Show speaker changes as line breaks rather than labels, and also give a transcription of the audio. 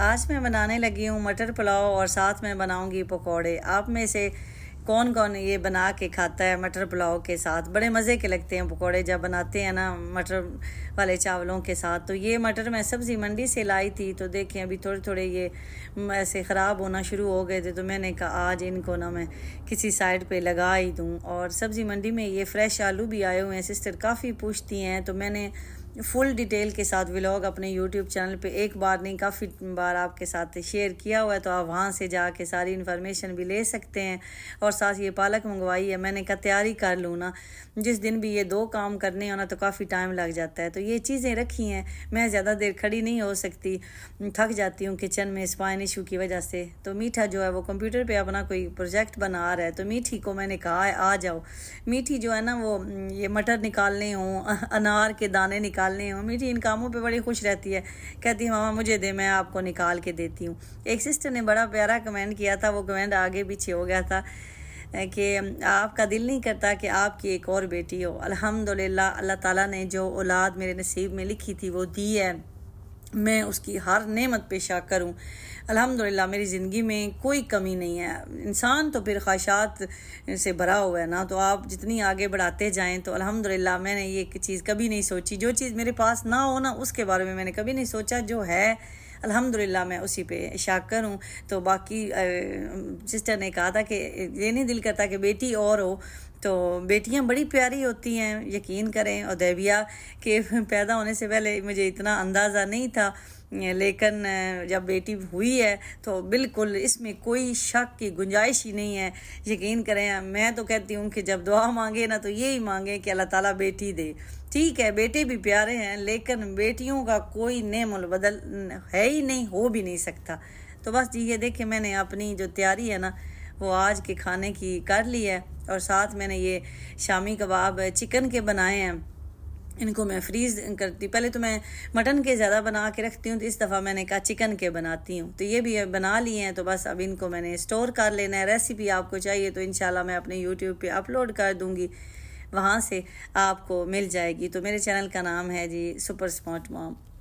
आज मैं बनाने लगी हूँ मटर पुलाव और साथ में बनाऊँगी पकौड़े आप में से कौन कौन ये बना के खाता है मटर पुलाव के साथ बड़े मज़े के लगते हैं पकौड़े जब बनाते हैं ना मटर वाले चावलों के साथ तो ये मटर मैं सब्ज़ी मंडी से लाई थी तो देखें अभी थोड़े थोड़े ये ऐसे ख़राब होना शुरू हो गए थे तो मैंने कहा आज इनको ना मैं किसी साइड पे लगा ही दूँ और सब्ज़ी मंडी में ये फ़्रेश आलू भी आए हुए हैं सिस्टर काफ़ी पूछती हैं तो मैंने फुल डिटेल के साथ व्लॉग अपने यूट्यूब चैनल पे एक बार नहीं काफ़ी बार आपके साथ शेयर किया हुआ है तो आप वहाँ से जाके सारी इन्फॉर्मेशन भी ले सकते हैं और साथ ये पालक मंगवाई है मैंने कहा तैयारी कर लूँ ना जिस दिन भी ये दो काम करने होना तो काफ़ी टाइम लग जाता है तो ये चीज़ें रखी हैं मैं ज़्यादा देर खड़ी नहीं हो सकती थक जाती हूँ किचन में स्पाइन इशू की वजह से तो मीठा जो है वो कंप्यूटर पर अपना कोई प्रोजेक्ट बना रहा है तो मीठी को मैंने कहा आ जाओ मीठी जो है ना वो ये मटर निकालने हों अनार के दाने निकाल निकालने हैं मम्मी जी इन कामों पे बड़ी खुश रहती है कहती है मामा मुझे दे मैं आपको निकाल के देती हूँ एक सिस्टर ने बड़ा प्यारा कमेंट किया था वो कमेंट आगे पीछे हो गया था कि आपका दिल नहीं करता कि आपकी एक और बेटी हो अल्हम्दुलिल्लाह अल्लाह ताला ने जो औलाद मेरे नसीब में लिखी थी वो दी है मैं उसकी हर नेमत पेशा करूँ अल्हम्दुलिल्लाह मेरी ज़िंदगी में कोई कमी नहीं है इंसान तो फिर ख्वाहिशात से भरा हुआ है ना तो आप जितनी आगे बढ़ाते जाएं तो अल्हम्दुलिल्लाह मैंने ये चीज़ कभी नहीं सोची जो चीज़ मेरे पास ना हो ना उसके बारे में मैंने कभी नहीं सोचा जो है अल्हम्दुलिल्लाह मैं उसी पे इशाक करूँ तो बाकी सिस्टर ने कहा था कि ये नहीं दिल करता कि बेटी और हो तो बेटियाँ बड़ी प्यारी होती हैं यकीन करें और देविया के पैदा होने से पहले मुझे इतना अंदाज़ा नहीं था लेकिन जब बेटी हुई है तो बिल्कुल इसमें कोई शक की गुंजाइश ही नहीं है यकीन करें मैं तो कहती हूँ कि जब दुआ मांगे ना तो यही मांगे कि अल्लाह ताला बेटी दे ठीक है बेटे भी प्यारे हैं लेकिन बेटियों का कोई नेमुल बदल है ही नहीं हो भी नहीं सकता तो बस जी ये देखे मैंने अपनी जो तैयारी है ना वो आज के खाने की कर ली है और साथ मैंने ये शामी कबाब चिकन के बनाए हैं इनको मैं फ्रीज करती पहले तो मैं मटन के ज़्यादा बना के रखती हूँ तो इस दफ़ा मैंने कहा चिकन के बनाती हूँ तो ये भी बना लिए हैं तो बस अब इनको मैंने स्टोर कर लेना है रेसिपी आपको चाहिए तो इन मैं अपने यूट्यूब पर अपलोड कर दूँगी वहाँ से आपको मिल जाएगी तो मेरे चैनल का नाम है जी सुपर स्मार्ट मॉम